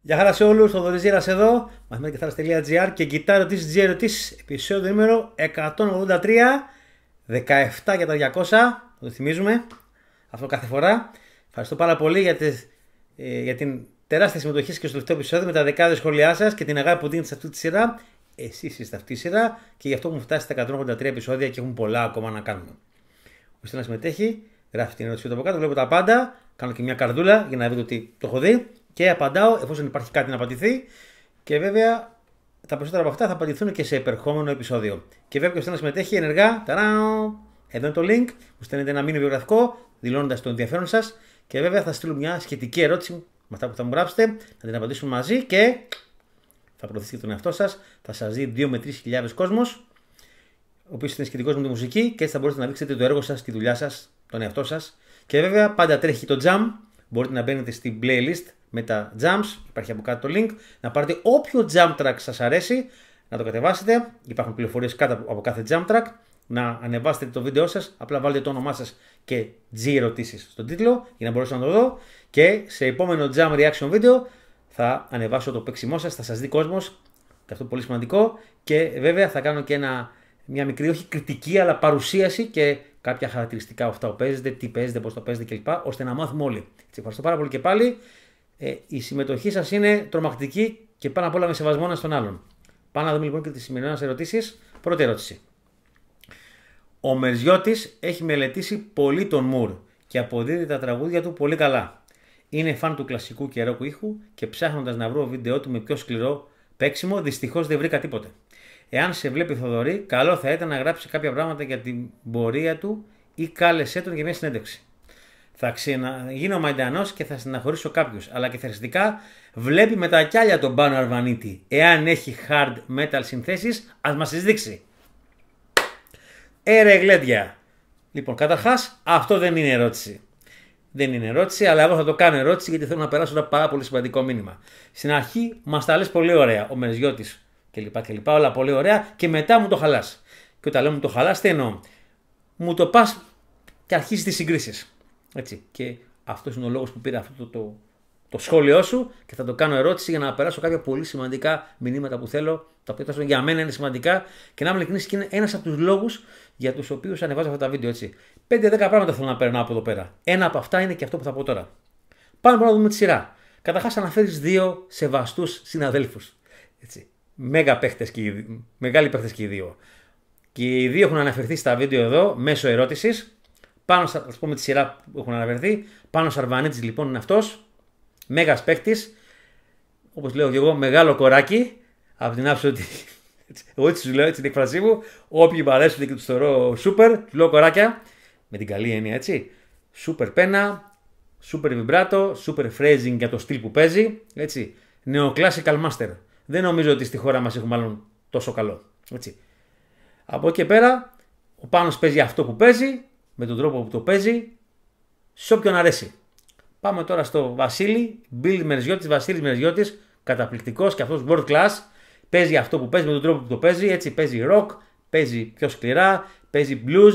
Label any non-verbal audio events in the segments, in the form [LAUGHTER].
Γεια χαρά σε όλους, Δωρής Γέρας εδώ, μαθηματικαθάρας.gr και κιτάρο της G ερωτήσεις, επεισόδιο νούμερο 183, 17 για τα 200, το θυμίζουμε, αυτό κάθε φορά. Ευχαριστώ πάρα πολύ για, ε, για την τεράστια συμμετοχή και στο τελευταίο επεισόδιο με τα δεκάδες σχόλιά σας και την αγάπη που δίνετε σε αυτή τη σειρά. Εσείς είστε αυτή η σειρά και γι' αυτό μου φτάσει τα 183 επεισόδια και έχουμε πολλά ακόμα να κάνουμε θέλει να συμμετέχει, γράφει την ερώτηση από κάτω, βλέπω τα πάντα, κάνω και μια καρδούλα για να δείτε ότι το έχω δει και απαντάω εφόσον υπάρχει κάτι να απαντηθεί και βέβαια τα περισσότερα από αυτά θα απαντηθούν και σε επερχόμενο επεισόδιο. Και βέβαια και να συμμετέχει ενεργά, ταράω, εδώ είναι το link, μου στέλνετε ένα μήνυμα βιογραφικό δηλώνοντας το ενδιαφέρον σας και βέβαια θα στείλω μια σχετική ερώτηση με αυτά που θα μου γράψετε, θα την απαντήσουμε μαζί και θα προωθήσετε τον εαυτό σας, θα σας δει 2 με 3.000 κόσμος ο οποίος είναι σχετικός με τη μουσική και έτσι θα μπορείτε να δείξετε το έργο σας, τη δουλειά σας, τον εαυτό σας. Και βέβαια πάντα τρέχει το jam. Μπορείτε να μπαίνετε στην playlist με τα jams. Υπάρχει από κάτω το link. Να πάρετε όποιο jam track σας αρέσει, να το κατεβάσετε. Υπάρχουν πληροφορίες κάτω από κάθε jam track. Να ανεβάσετε το βίντεο σας. Απλά βάλετε το όνομά σας και G ερωτήσεις στον τίτλο για να μπορέσω να το δω. Και σε επόμενο jam reaction video θα ανεβάσω το παίξιμό σας, θα σας δει κόσμος. Και αυτό πολύ σημαντικό. Και βέβαια θα κάνω και ένα μια μικρή, όχι κριτική, αλλά παρουσίαση και κάποια χαρακτηριστικά αυτά που παίζετε, τι παίζετε, πώς το παίζετε κλπ. ώστε να μάθουμε όλοι. Σε ευχαριστώ πάρα πολύ και πάλι. Ε, η συμμετοχή σας είναι τρομακτική και πάνω απ' όλα με σεβασμό ένας στον άλλον. Πάμε να δούμε λοιπόν και τις σημερινές ερωτήσεις. Πρώτη ερώτηση. Ο Μερζιώτη έχει μελετήσει πολύ τον Μουρ και αποδίδει τα τραγούδια του πολύ καλά. Είναι φαν του κλασικού και που ήχου και ψάχνοντας να βρω βίντεο του με πιο σκληρό παίξιμο, δυστυχώς δεν βρήκα τίποτε. Εάν σε βλέπει Θοδωρή, καλό θα ήταν να γράψει κάποια πράγματα για την πορεία του ή κάλεσέ τον για μια συνέντευξη. Θα ξαναγίνω μαϊντανός και θα συναχωρήσω κάποιους. Αλλά και θεριστικά βλέπει με τα κιάλια τον Πάνο Αρβανίτη. Εάν έχει hard metal συνθέσεις, ας μας τις δείξει. Έρε ε, γλέντια. Λοιπόν, καταρχάς, αυτό δεν είναι ερώτηση. Δεν είναι ερώτηση, αλλά εγώ θα το κάνω ερώτηση γιατί θέλω να περάσω ένα πάρα πολύ σημαντικό μήνυμα. Στην αρχή μας τα λες πολύ ωραία ο Μεριζιώτης κλπ. λοιπά, Όλα πολύ ωραία και μετά μου το χαλάς. Και όταν λέω μου το χαλάς, τι εννοώ. Μου το πας και αρχίζεις τις συγκρίσεις. Έτσι. Και αυτός είναι ο λόγος που πήρα αυτό το, το, το, σχόλιο σου και θα το κάνω ερώτηση για να περάσω κάποια πολύ σημαντικά μηνύματα που θέλω, τα οποία τόσο για μένα είναι σημαντικά και να είμαι ειλικρινής και είναι ένας από τους λόγους για τους οποίους ανεβάζω αυτά τα βίντεο. Έτσι. 5-10 πράγματα θέλω να περνάω από εδώ πέρα. Ένα από αυτά είναι και αυτό που θα πω τώρα. Πάμε πρώτα να δούμε τη σειρά. Καταρχάς, αναφέρεις δύο σεβαστούς συναδέλφους. Έτσι. Μέγα παίχτες και οι, μεγάλοι παίχτες και οι δύο. Και οι δύο έχουν αναφερθεί στα βίντεο εδώ μέσω ερώτησης. Πάνω, ας πούμε, τη σειρά που έχουν αναφερθεί. Πάνω Σαρβανίτη λοιπόν είναι αυτός. Μέγας παίχτης. Όπως λέω και εγώ, μεγάλο κοράκι. Από την άψη ότι. [LAUGHS] εγώ έτσι του λέω, έτσι την εκφρασή μου. Όποιοι μου και τους θεωρώ σούπερ, του λέω κοράκια. Με την καλή έννοια έτσι. Σούπερ πένα, σούπερ βιμπράτο, σούπερ phrasing για το στυλ που παίζει. Έτσι. Νεοκλάσικαλ master δεν νομίζω ότι στη χώρα μας έχουν μάλλον τόσο καλό. Έτσι. Από εκεί πέρα, ο πάνω παίζει αυτό που παίζει, με τον τρόπο που το παίζει, σε όποιον αρέσει. Πάμε τώρα στο Βασίλη, Μπίλ Μερζιώτη, Βασίλη Μερζιώτη, καταπληκτικός και αυτός world class. Παίζει αυτό που παίζει με τον τρόπο που το παίζει, έτσι παίζει rock, παίζει πιο σκληρά, παίζει blues,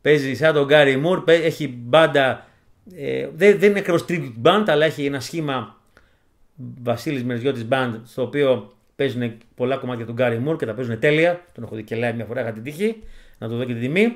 παίζει σαν τον Γκάρι Μουρ, έχει μπάντα. Ε, δεν, δεν είναι ακριβώς tribute band, αλλά έχει ένα σχήμα Βασίλης Μεριζιώτης Μπαντ, στο οποίο παίζουν πολλά κομμάτια του Γκάρι Μουρ και τα παίζουν τέλεια. Τον έχω δει και λέει μια φορά, είχα την τύχη να του δω και την τιμή.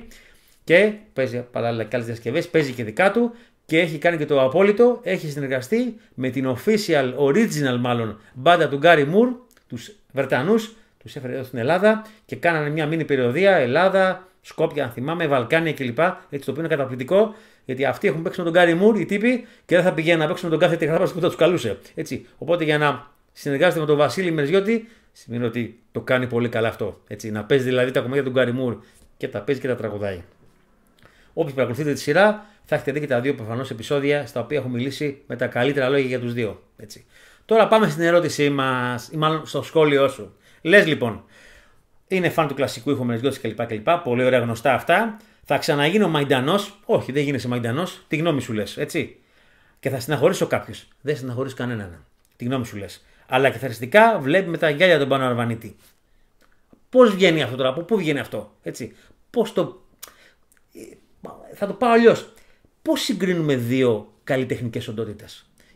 Και παίζει παράλληλα και άλλες διασκευές, παίζει και δικά του και έχει κάνει και το απόλυτο. Έχει συνεργαστεί με την official, original μάλλον, μπάντα του Γκάρι Μουρ, τους Βρετανούς, τους έφερε εδώ στην Ελλάδα και κάνανε μια μήνυ περιοδία Ελλάδα, Σκόπια, αν θυμάμαι, Βαλκάνια κλπ. Έτσι το οποίο είναι καταπληκτικό. Γιατί αυτοί έχουν παίξει με τον Γκάρι Μουρ, οι τύποι, και δεν θα πηγαίνουν να παίξουν με τον κάθε τεχνάρα που θα τους καλούσε. Έτσι. Οπότε για να συνεργάζεται με τον Βασίλη Μεριώτη, σημαίνει ότι το κάνει πολύ καλά αυτό. Έτσι. Να παίζει δηλαδή τα κομμάτια του Γκάρι Μουρ και τα παίζει και τα τραγουδάει. Όποιοι παρακολουθείτε τη σειρά, θα έχετε δει και τα δύο προφανώς επεισόδια στα οποία έχω μιλήσει με τα καλύτερα λόγια για τους δύο. Έτσι. Τώρα πάμε στην ερώτησή μας, ή μάλλον στο σχόλιο σου. Λες λοιπόν, είναι φαν του κλασικού ήχο κλπ. κλπ. Πολύ ωραία γνωστά αυτά. Θα ξαναγίνω Μαϊντανός. Όχι, δεν γίνεσαι Μαϊντανός. Τη γνώμη σου λες, έτσι. Και θα συναχωρήσω κάποιος. Δεν συναχωρείς κανέναν. Τη γνώμη σου λες. Αλλά καθαριστικά βλέπει με τα γυάλια τον πάνω Αρβανίτη. Πώς βγαίνει αυτό τώρα, από πού βγαίνει αυτό, έτσι. Πώς το. Ε, θα το πάω αλλιώς. Πώς συγκρίνουμε δύο καλλιτεχνικές οντότητες.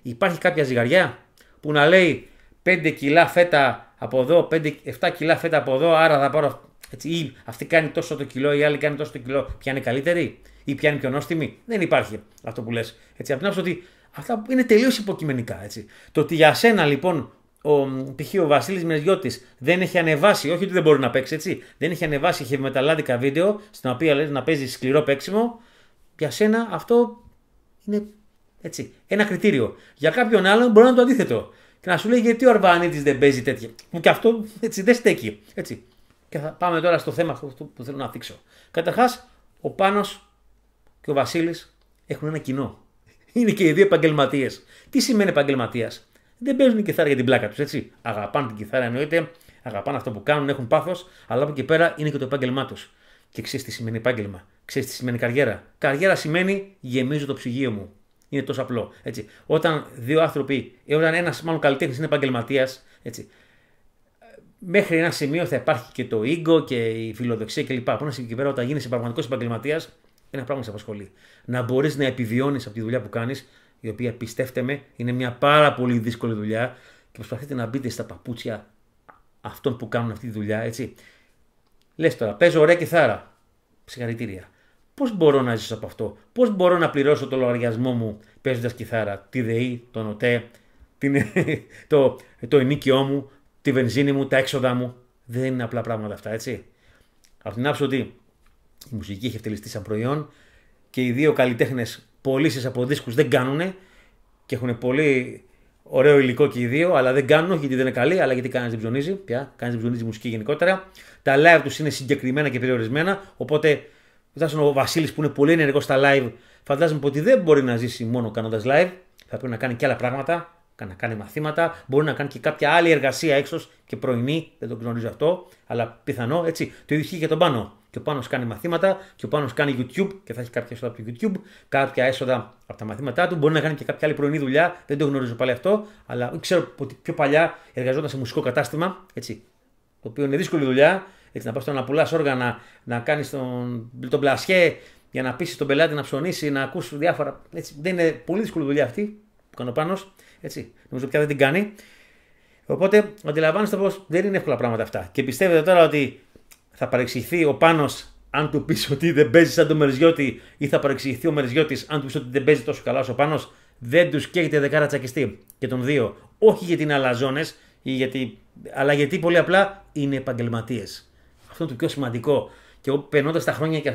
Υπάρχει κάποια ζυγαριά που να λέει 5 κιλά φέτα από εδώ, 5, 7 κιλά φέτα από εδώ, άρα θα πάρω έτσι, ή αυτή κάνει τόσο το κιλό, η άλλη κάνει τόσο το κιλό, ποια καλύτερη ή ποια είναι πιο νόστιμη. Δεν υπάρχει αυτό που λες. Από την άποψη ότι αυτά είναι τελείως υποκειμενικά. Έτσι. Το ότι για σένα λοιπόν ο, π.χ. ο Βασίλης Μεριώτης δεν έχει ανεβάσει, όχι ότι δεν μπορεί να παίξει έτσι, δεν έχει ανεβάσει μεταλλάδικα βίντεο στην οποία λέει να παίζει σκληρό παίξιμο, για σένα αυτό είναι έτσι, ένα κριτήριο. Για κάποιον άλλον μπορεί να το αντίθετο. Και να σου λέει γιατί ο Αρβανίτης δεν παίζει τέτοια. και αυτό έτσι δεν στέκει. Έτσι. Και θα πάμε τώρα στο θέμα αυτό που θέλω να δείξω. Καταρχάς, ο Πάνος και ο Βασίλης έχουν ένα κοινό. Είναι και οι δύο επαγγελματίες. Τι σημαίνει επαγγελματίας, Δεν παίζουν την κιθάρα για την πλάκα τους, έτσι. Αγαπάνε την κιθάρα εννοείται, αγαπάνε αυτό που κάνουν, έχουν πάθος, αλλά από εκεί πέρα είναι και το επάγγελμά τους. Και ξέρεις τι σημαίνει επάγγελμα, ξέρεις τι σημαίνει καριέρα. Καριέρα σημαίνει γεμίζω το ψυγείο μου. Είναι τόσο απλό. Έτσι. Όταν δύο άνθρωποι, όταν ένας μάλλον καλλιτέχνης είναι επαγγελματίας, μέχρι ένα σημείο θα υπάρχει και το ego και η φιλοδοξία κλπ. Από ένα και πέρα, όταν γίνει πραγματικός επαγγελματίας, ένα πράγμα σε απασχολεί. Να μπορείς να επιβιώνεις από τη δουλειά που κάνεις, η οποία πιστεύτε με είναι μια πάρα πολύ δύσκολη δουλειά και προσπαθείτε να μπείτε στα παπούτσια αυτών που κάνουν αυτή τη δουλειά, έτσι. Λες τώρα, παίζω ωραία θάρα. Συγχαρητήρια. Πώς μπορώ να ζήσω από αυτό, Πώς μπορώ να πληρώσω το λογαριασμό μου παίζοντας κιθάρα, τη ΔΕΗ, τον ΟΤΕ, την, [LAUGHS] το, το ενίκιό μου, τη βενζίνη μου, τα έξοδα μου. Δεν είναι απλά πράγματα αυτά, έτσι. Από την άποψη ότι η μουσική έχει ευτελιστεί σαν προϊόν και οι δύο καλλιτέχνες πωλήσεις από δίσκους δεν κάνουν και έχουν πολύ ωραίο υλικό και οι δύο, αλλά δεν κάνουν, όχι γιατί δεν είναι καλή, αλλά γιατί κανένας δεν ψωνίζει πια. Κανένας δεν ψωνίζει μουσική γενικότερα. Τα live τους είναι συγκεκριμένα και περιορισμένα. Οπότε, φαντάζομαι ο Βασίλης που είναι πολύ ενεργός στα live, φαντάζομαι ότι δεν μπορεί να ζήσει μόνο κάνοντας live. Θα πρέπει να κάνει και άλλα πράγματα να κάνει μαθήματα, μπορεί να κάνει και κάποια άλλη εργασία έξω και πρωινή, δεν το γνωρίζω αυτό, αλλά πιθανό έτσι. Το ίδιο για τον πάνω. Και ο πάνω κάνει μαθήματα, και ο πάνω κάνει YouTube και θα έχει κάποια έσοδα από το YouTube, κάποια έσοδα από τα μαθήματά του. Μπορεί να κάνει και κάποια άλλη πρωινή δουλειά, δεν το γνωρίζω πάλι αυτό, αλλά ξέρω ότι πιο παλιά εργαζόταν σε μουσικό κατάστημα, έτσι, το οποίο είναι δύσκολη δουλειά. Έτσι, να πας να πουλά όργανα, να κάνεις τον, τον πλασιέ για να πείσει τον πελάτη να ψωνίσει, να ακούσει διάφορα. Έτσι, δεν είναι πολύ δύσκολη δουλειά αυτή που κάνει ο πάνω. Έτσι, νομίζω πια δεν την κάνει. Οπότε αντιλαμβάνεστε πως δεν είναι εύκολα πράγματα αυτά. Και πιστεύετε τώρα ότι θα παρεξηγηθεί ο πάνω αν του πεις ότι δεν παίζεις σαν το Μεριζιώτη ή θα παρεξηγηθεί ο Μεριζιώτης αν του πεις ότι δεν παίζει τόσο καλά ο πάνω. Δεν τους καίγεται δεκάρα τσακιστή και τον δύο. Όχι γιατί είναι αλαζόνες, γιατί... αλλά γιατί πολύ απλά είναι επαγγελματίες. Αυτό είναι το πιο σημαντικό. Και εγώ περνώντας τα χρόνια και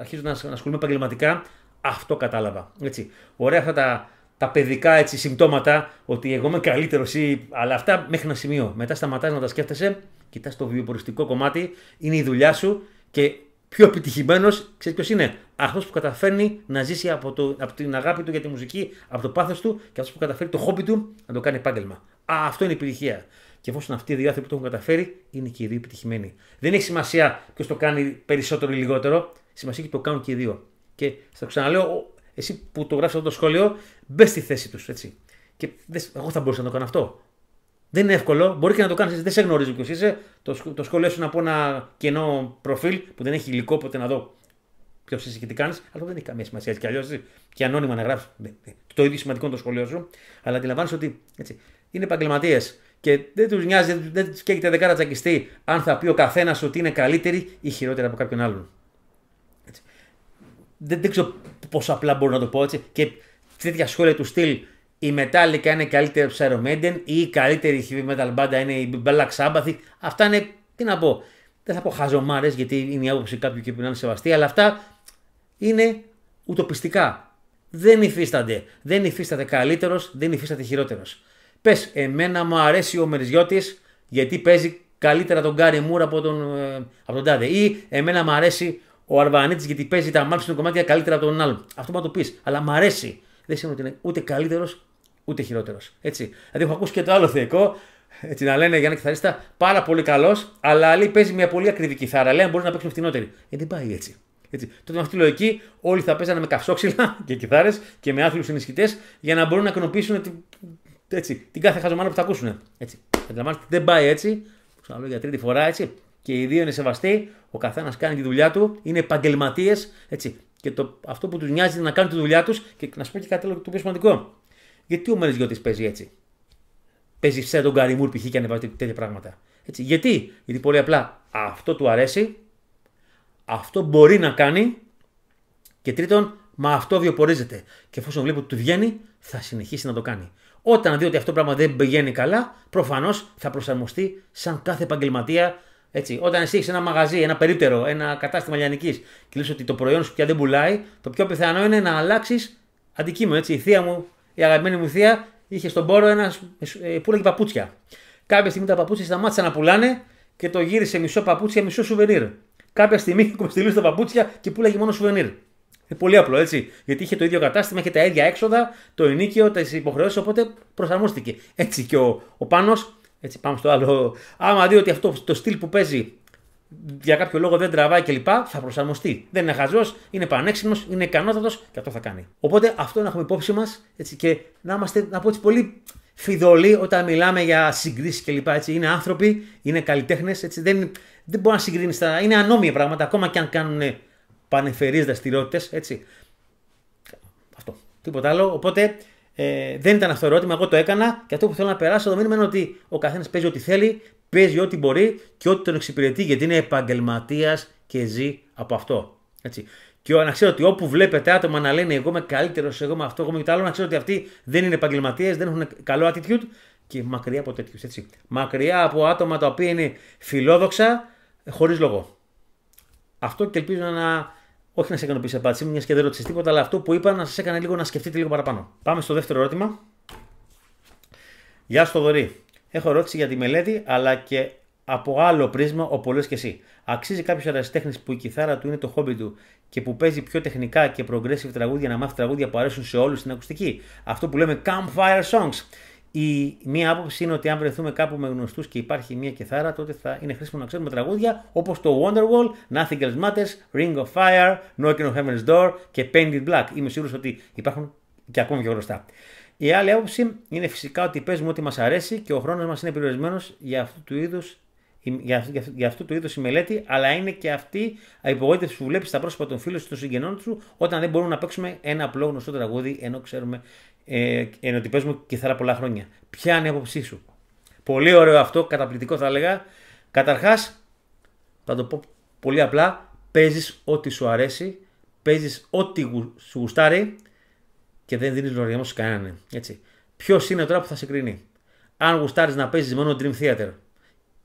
αρχίζω να ασχολούμαι επαγγελματικά, αυτό κατάλαβα. Έτσι. Ωραία αυτά τα τα παιδικά έτσι, συμπτώματα ότι εγώ είμαι καλύτερος ή. Αλλά αυτά μέχρι ένα σημείο. Μετά σταματάς να τα σκέφτεσαι, κοιτάς το βιοποριστικό κομμάτι, είναι η δουλειά σου και πιο επιτυχημένος, ξέρεις ποιος είναι. Αυτός που καταφέρνει να ζήσει από, το, από την αγάπη του για τη μουσική, από το πάθος του και αυτός που καταφέρει το χόμπι του να το κάνει επάγγελμα. Α, αυτό είναι η επιτυχία. Και εφόσον αυτοί οι δύο άνθρωποι το έχουν καταφέρει, είναι και οι δύο επιτυχημένοι. Δεν έχει σημασία ποιος το κάνει περισσότερο ή λιγότερο. Σημασία έχει το κάνουν και οι δύο. Και θα ξαναλέω, εσύ που το γράφει αυτό το σχόλιο, μπες στη θέση τους. Και δες, εγώ θα μπορούσα να το κάνω αυτό. Δεν είναι εύκολο, μπορεί και να το κάνεις. Δεν σε γνωρίζει ποιο είσαι. Το, το σχόλιο σου να πω ένα κενό προφίλ που δεν έχει υλικό, ποτέ να δω ποιος είσαι και τι κάνεις, αλλά δεν έχει καμία σημασία. Και αλλιώ και ανώνυμα να γράψεις. Το ίδιο σημαντικό είναι το σχολείο σου, αλλά αντιλαμβάνει ότι έτσι, είναι επαγγελματίες και δεν τους νοιάζει, δεν τους καίγεται δεκάρα τσακιστή αν θα πει ο καθένας ότι είναι καλύτερη ή χειρότερη από κάποιον άλλον δεν, δεν ξέρω πόσο απλά μπορώ να το πω έτσι. Και τέτοια σχόλια του στυλ η Metallica είναι καλύτερη από Iron Maiden ή η καλύτερη heavy metal μπάντα είναι η Black Sabbath. Αυτά είναι, τι να πω, δεν θα πω χαζομάρες γιατί είναι η άποψη κάποιου και πρέπει να είναι σεβαστή, αλλά αυτά είναι ουτοπιστικά. Δεν υφίστανται. Δεν υφίσταται καλύτερος, δεν υφίστανται χειρότερος. Πες, εμένα μου αρέσει ο Μεριζιώτης γιατί παίζει καλύτερα τον Γκάρι Μούρ από τον, ε, από τον Τάδε. Ή εμένα μου αρέσει ο Αρβανίτης γιατί παίζει τα του κομμάτια καλύτερα από τον άλλον. Αυτό μπορεί να το πεις, αλλά μ' αρέσει. Δεν σημαίνει ότι είναι ούτε καλύτερος ούτε χειρότερος. Έτσι. Δηλαδή, έχω ακούσει και το άλλο θεϊκό, έτσι να λένε για ένα κυθαρίστα πάρα πολύ καλός, αλλά λέει παίζει μια πολύ ακριβή κιθάρα. Λέει, μπορεί να παίξουν φτηνότερη. Ε, δεν πάει έτσι. έτσι. Τότε με αυτή τη λογική όλοι θα παίζανε με καυσόξυλα [LAUGHS] και κιθάρες και με άθλιους ενισχυτές για να μπορούν να ικανοποιήσουν την κάθε χαζομάνα που θα ακούσουν. Έτσι. Δεν πάει έτσι. Ξαναλέω για τρίτη φορά έτσι και οι δύο είναι σεβαστοί, ο καθένας κάνει τη δουλειά του, είναι επαγγελματίες. Και το, αυτό που τους νοιάζει είναι να κάνουν τη δουλειά τους και να σου πω και κάτι το πιο σημαντικό. Γιατί ο Μελισιώτη παίζει έτσι. Παίζει σε τον Καριμούρ π.χ. και ανεβάζει τέτοια πράγματα. Έτσι. Γιατί? Γιατί πολύ απλά αυτό του αρέσει, αυτό μπορεί να κάνει και τρίτον, μα αυτό βιοπορίζεται. Και εφόσον βλέπω ότι του βγαίνει, θα συνεχίσει να το κάνει. Όταν δει ότι αυτό πράγμα δεν πηγαίνει καλά, προφανώς θα προσαρμοστεί σαν κάθε επαγγελματία έτσι, όταν εσύ έχεις ένα μαγαζί, ένα περίπτερο, ένα κατάστημα λιανικής και λες ότι το προϊόν σου πια δεν πουλάει, το πιο πιθανό είναι να αλλάξεις αντικείμενο. Έτσι, η θεία μου, η αγαπημένη μου θεία, είχε στον πόρο ένας ε, πουλάκι παπούτσια. Κάποια στιγμή τα παπούτσια σταμάτησαν να πουλάνε και το γύρισε μισό παπούτσια, μισό σουβενίρ. Κάποια στιγμή κομπιστηλούσε [LAUGHS] τα παπούτσια και πουλάγε μόνο σουβενίρ. Είναι πολύ απλό έτσι. Γιατί είχε το ίδιο κατάστημα, είχε τα ίδια έξοδα, το ενίκιο, τις υποχρεώσεις, οπότε προσαρμόστηκε. Έτσι και ο, ο Πάνος έτσι, πάμε στο άλλο. Άμα δει ότι αυτό το στυλ που παίζει για κάποιο λόγο δεν τραβάει κλπ. θα προσαρμοστεί. Δεν είναι χαζός, είναι πανέξυπνος, είναι ικανότατος και αυτό θα κάνει. Οπότε αυτό να έχουμε υπόψη μας και να είμαστε, να πω πολύ φιδωλοί όταν μιλάμε για συγκρίσεις κλπ. Είναι άνθρωποι, είναι καλλιτέχνες, δεν, δεν μπορεί να συγκρίνεις τα. Είναι ανώμια πράγματα ακόμα και αν κάνουν πανεφερείς δραστηριότητες. Αυτό. Τίποτα άλλο. Οπότε ε, δεν ήταν αυτό το ερώτημα, εγώ το έκανα και αυτό που θέλω να περάσω εδώ μήνυμα είναι ότι ο καθένας παίζει ό,τι θέλει, παίζει ό,τι μπορεί και ό,τι τον εξυπηρετεί γιατί είναι επαγγελματίας και ζει από αυτό. Έτσι. Και να ξέρω ότι όπου βλέπετε άτομα να λένε εγώ είμαι καλύτερος, εγώ είμαι αυτό, εγώ είμαι το άλλο, να ξέρω ότι αυτοί δεν είναι επαγγελματίες, δεν έχουν καλό attitude και μακριά από τέτοιους. Μακριά από άτομα τα οποία είναι φιλόδοξα χωρίς λόγο. Αυτό και ελπίζω να όχι να σε ικανοποιήσει απάντηση, μιας και δεν ρώτησες τίποτα, αλλά αυτό που είπα να σας έκανε λίγο να σκεφτείτε λίγο παραπάνω. Πάμε στο δεύτερο ερώτημα. Γεια σου, Δωρή. Έχω ερώτηση για τη μελέτη, αλλά και από άλλο πρίσμα, ο λε και εσύ. Αξίζει κάποιος ερασιτέχνη που η κιθάρα του είναι το χόμπι του και που παίζει πιο τεχνικά και progressive τραγούδια να μάθει τραγούδια που αρέσουν σε όλους στην ακουστική. Αυτό που λέμε campfire songs. Η μία άποψη είναι ότι αν βρεθούμε κάπου με γνωστούς και υπάρχει μία κεθάρα, τότε θα είναι χρήσιμο να ξέρουμε τραγούδια όπως το Wonderwall, Nothing Else Matters, Ring of Fire, Knocking on Heaven's Door και Painted Black. Είμαι σίγουρος ότι υπάρχουν και ακόμη πιο γνωστά. Η άλλη άποψη είναι φυσικά ότι παίζουμε ό,τι μας αρέσει και ο χρόνος μας είναι περιορισμένος για αυτού του είδους για, για, για αυτού του είδου η μελέτη, αλλά είναι και αυτή η απογοήτευση που βλέπεις στα πρόσωπα των φίλων σου, των συγγενών σου, όταν δεν μπορούμε να παίξουμε ένα απλό γνωστό τραγούδι, ενώ ξέρουμε ε, ενώ ότι παίζουμε κιθάρα πολλά χρόνια. Ποια είναι η άποψή σου. Πολύ ωραίο αυτό, καταπληκτικό θα έλεγα. Καταρχάς, θα το πω πολύ απλά, παίζεις ό,τι σου αρέσει, παίζεις ό,τι σου γουστάρει και δεν δίνεις λογαριασμό σε κανέναν. Ποιος είναι τώρα που θα σε κρίνει. Αν γουστάρεις να παίζεις μόνο Dream Theater.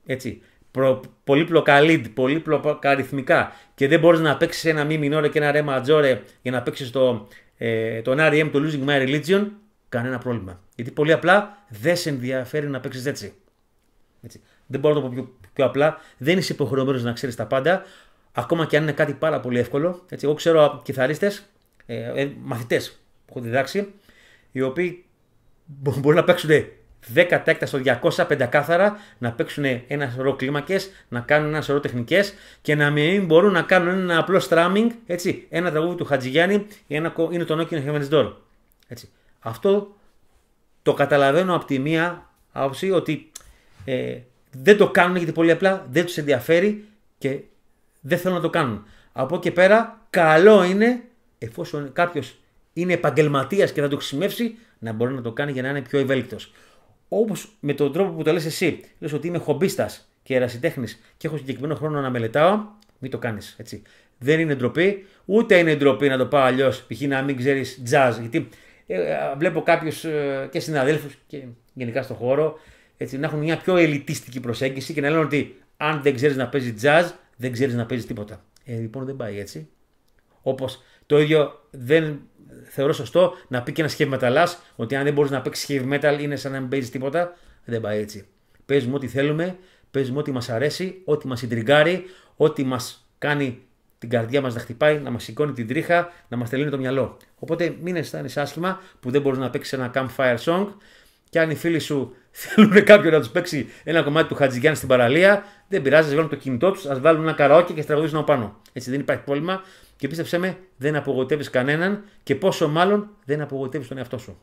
Έτσι προ, πολύπλοκα lead, πολύπλοκα αριθμικά και δεν μπορείς να παίξεις ένα μη μινόρε και ένα ρε ματζόρε για να παίξεις το, ε, τον REM, το Losing My Religion, κανένα πρόβλημα. Γιατί πολύ απλά δεν σε ενδιαφέρει να παίξεις έτσι. έτσι. Δεν μπορώ να το πω πιο, πιο απλά. Δεν είσαι υποχρεωμένος να ξέρεις τα πάντα, ακόμα και αν είναι κάτι πάρα πολύ εύκολο. Έτσι. Εγώ ξέρω κιθαρίστες ε, ε, μαθητές που έχω διδάξει, οι οποίοι μπορούν να παίξουν 10 τέκτα στο 200 πεντακάθαρα, να παίξουν ένα σωρό κλίμακες, να κάνουν ένα σωρό τεχνικές και να μην μπορούν να κάνουν ένα απλό στράμινγκ, έτσι, ένα τραγούδι του Χατζηγιάννη ή ένα, είναι το Νόκινο Heaven's Αυτό το καταλαβαίνω από τη μία άποψη ότι ε, δεν το κάνουν γιατί πολύ απλά δεν τους ενδιαφέρει και δεν θέλουν να το κάνουν. Από εκεί πέρα, καλό είναι εφόσον κάποιος είναι επαγγελματίας και θα το χρησιμεύσει, να μπορεί να το κάνει για να είναι πιο ευέλικτος. Όπως με τον τρόπο που το λες εσύ, λες ότι είμαι χομπίστας και ερασιτέχνης και έχω συγκεκριμένο χρόνο να μελετάω, μην το κάνεις έτσι. Δεν είναι ντροπή, ούτε είναι ντροπή να το πάω αλλιώς. Π.χ. να μην ξέρεις jazz. Γιατί ε, ε βλέπω κάποιους ε, και συναδέλφους και γενικά στον χώρο έτσι, να έχουν μια πιο ελιτίστικη προσέγγιση και να λένε ότι αν δεν ξέρεις να παίζεις jazz, δεν ξέρεις να παίζεις τίποτα. Ε, λοιπόν, δεν πάει έτσι. Όπως το ίδιο δεν θεωρώ σωστό να πει και ένα heavy metal ότι αν δεν μπορείς να παίξεις heavy metal είναι σαν να μην παίζεις τίποτα. Δεν πάει έτσι. Παίζουμε ό,τι θέλουμε, παίζουμε ό,τι μας αρέσει, ό,τι μας συντριγκάρει, ό,τι μας κάνει την καρδιά μας να χτυπάει, να μας σηκώνει την τρίχα, να μας τελειώνει το μυαλό. Οπότε μην αισθάνεσαι άσχημα που δεν μπορείς να παίξεις ένα campfire song και αν οι φίλοι σου [LAUGHS] θέλουν κάποιον να τους παίξει ένα κομμάτι του Χατζηγιάννη στην παραλία, δεν πειράζει, ας βάλουν το κινητό τους, ας βάλουν ένα καραόκι και στραβούν πάνω. Έτσι δεν υπάρχει πρόβλημα. Και πίστεψέ με, δεν απογοητεύεις κανέναν και πόσο μάλλον δεν απογοητεύεις τον εαυτό σου.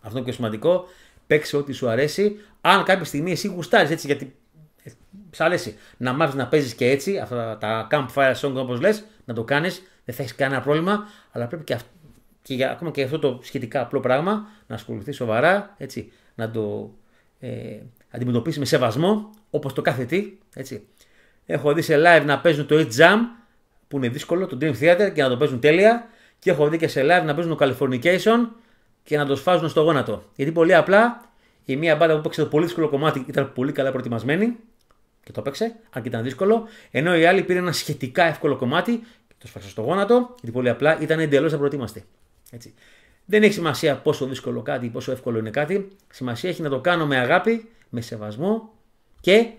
Αυτό είναι πιο σημαντικό. Παίξε ό,τι σου αρέσει. Αν κάποια στιγμή εσύ γουστάρεις έτσι, γιατί ε, σ' αρέσει να μάθεις να παίζεις και έτσι, αυτά τα campfire song όπως λες, να το κάνεις, δεν θα έχεις κανένα πρόβλημα. Αλλά πρέπει και, αυ... και για... ακόμα και αυτό το σχετικά απλό πράγμα να ασχοληθείς σοβαρά, έτσι, να το ε, αντιμετωπίσεις με σεβασμό, όπως το κάθε τι. Έτσι. Έχω δει σε live να παίζουν το e-jam που είναι δύσκολο, το Dream Theater και να το παίζουν τέλεια. Και έχω δει και σε live να παίζουν το Californication και να το σφάζουν στο γόνατο. Γιατί πολύ απλά η μία μπάντα που παίξε το πολύ δύσκολο κομμάτι ήταν πολύ καλά προετοιμασμένη και το παίξε, αν και ήταν δύσκολο. Ενώ η άλλη πήρε ένα σχετικά εύκολο κομμάτι και το σφάξε στο γόνατο, γιατί πολύ απλά ήταν εντελώς απροετοίμαστη. Έτσι. Δεν έχει σημασία πόσο δύσκολο κάτι ή πόσο εύκολο είναι κάτι. Σημασία έχει να το κάνω με αγάπη, με σεβασμό και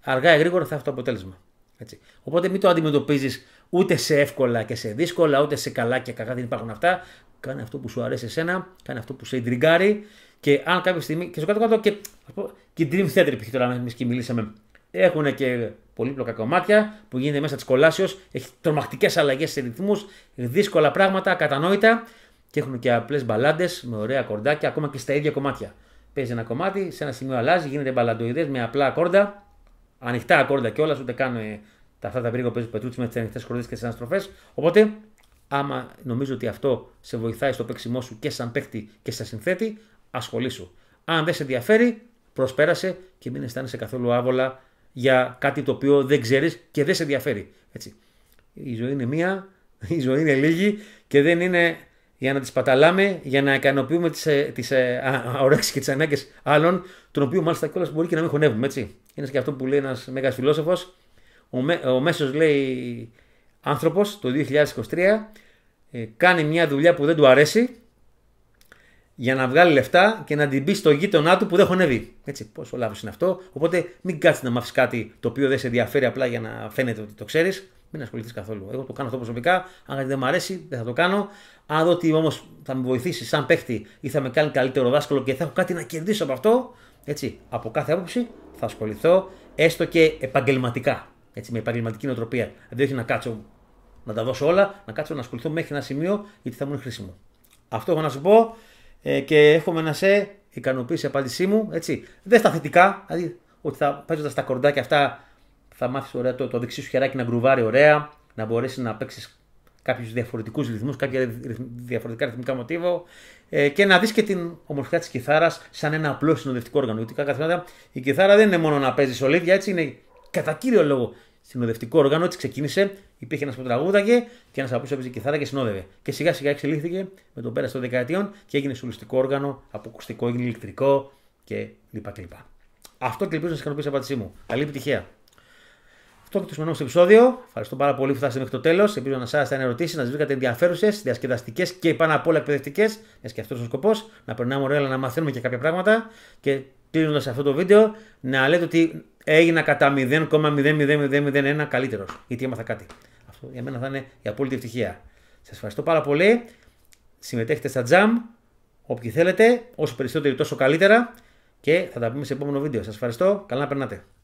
αργά ή γρήγορα θα έχω το αποτέλεσμα. Έτσι. Οπότε μην το αντιμετωπίζεις ούτε σε εύκολα και σε δύσκολα, ούτε σε καλά και κακά δεν υπάρχουν αυτά. Κάνε αυτό που σου αρέσει εσένα, κάνε αυτό που σε ιντριγκάρει και αν κάποια στιγμή. και στο κάτω-κάτω και, και η Dream Theater που τώρα εμείς και μιλήσαμε. Έχουν και πολύπλοκα κομμάτια που γίνεται μέσα της κολάσεως, έχει τρομακτικές αλλαγές σε ρυθμούς, δύσκολα πράγματα, κατανόητα και έχουν και απλές μπαλάντες με ωραία κορδάκια, ακόμα και στα ίδια κομμάτια. Παίζει ένα κομμάτι, σε ένα σημείο αλλάζει, γίνεται μπαλαντοειδές με απλά κόρδα ανοιχτά ακόρντα κιόλας, ούτε καν ε, τα αυτά τα περίεργα που παίζει με τις ανοιχτές κορδέ και τις αναστροφές. Οπότε, άμα νομίζω ότι αυτό σε βοηθάει στο παίξιμό σου και σαν παίχτη και σαν συνθέτη, ασχολήσου. Αν δεν σε ενδιαφέρει, προσπέρασε και μην αισθάνεσαι καθόλου άβολα για κάτι το οποίο δεν ξέρεις και δεν σε ενδιαφέρει. Έτσι. Η ζωή είναι μία, η ζωή είναι λίγη και δεν είναι για να τις παταλάμε, για να ικανοποιούμε τις, ε, τις ε, και τις ανάγκες άλλων, τον οποίο μάλιστα κιόλας μπορεί και να μην χωνεύουμε, έτσι. Είναι και αυτό που λέει ένας μέγας φιλόσοφος, ο, με, ο μέσος λέει άνθρωπος το 2023, ε, κάνει μια δουλειά που δεν του αρέσει, για να βγάλει λεφτά και να την πει στο γείτονά του που δεν χωνεύει. Έτσι, πόσο λάθος είναι αυτό. Οπότε μην κάτσεις να μάθεις κάτι το οποίο δεν σε ενδιαφέρει απλά για να φαίνεται ότι το ξέρεις μην ασχοληθείς καθόλου. Εγώ το κάνω αυτό προσωπικά. Αν δεν μου αρέσει, δεν θα το κάνω. Αν δω ότι όμως θα με βοηθήσει σαν παίχτη ή θα με κάνει καλύτερο δάσκαλο και θα έχω κάτι να κερδίσω από αυτό, έτσι, από κάθε άποψη θα ασχοληθώ έστω και επαγγελματικά. Έτσι, με επαγγελματική νοοτροπία. Δεν δηλαδή, έχει να κάτσω να τα δώσω όλα, να κάτσω να ασχοληθώ μέχρι ένα σημείο γιατί θα μου είναι χρήσιμο. Αυτό έχω να σου πω ε, και εύχομαι να σε ικανοποιήσει η απάντησή μου. Έτσι. Δεν στα θετικά, δηλαδή ότι θα παίζοντας τα κορντάκια αυτά θα μάθεις ωραία το, το δεξί σου χεράκι να γκρουβάρει ωραία, να μπορέσεις να παίξεις κάποιους διαφορετικούς ρυθμούς, κάποια διαφορετικά ρυθμικά μοτίβο ε, και να δεις και την ομορφιά της κιθάρας σαν ένα απλό συνοδευτικό όργανο. Γιατί κάθε η κιθάρα δεν είναι μόνο να παίζεις ολίδια, έτσι είναι κατά κύριο λόγο συνοδευτικό όργανο. Έτσι ξεκίνησε, υπήρχε ένας που τραγούδαγε και ένας που έπαιζε κιθάρα και συνόδευε. Και σιγά σιγά εξελίχθηκε με τον πέρας των δεκαετιών και έγινε σουλιστικό όργανο, αποκουστικό, έγινε ηλεκτρικό κλπ. Αυτό και ελπίζω να σας ικανοποιήσει η απάντησή μου. Καλή επιτυχία. Αυτό και το σημερινό επεισόδιο. Ευχαριστώ πάρα πολύ που φτάσατε μέχρι το τέλος. Ελπίζω να σας ήταν ερωτήσεις, να σας βρήκατε ενδιαφέρουσες, διασκεδαστικές και πάνω απ' όλα εκπαιδευτικές. Μιας και αυτός ο σκοπός, να περνάμε ωραία, αλλά να μαθαίνουμε και κάποια πράγματα. Και κλείνοντας αυτό το βίντεο, να λέτε ότι έγινα κατά 0,00001 καλύτερος. Γιατί έμαθα κάτι. Αυτό για μένα θα είναι η απόλυτη ευτυχία. Σας ευχαριστώ πάρα πολύ. Συμμετέχετε στα jam όποιοι θέλετε. Όσο περισσότεροι, τόσο καλύτερα. Και θα τα πούμε σε επόμενο βίντεο. Σας ευχαριστώ. Καλά να περνάτε.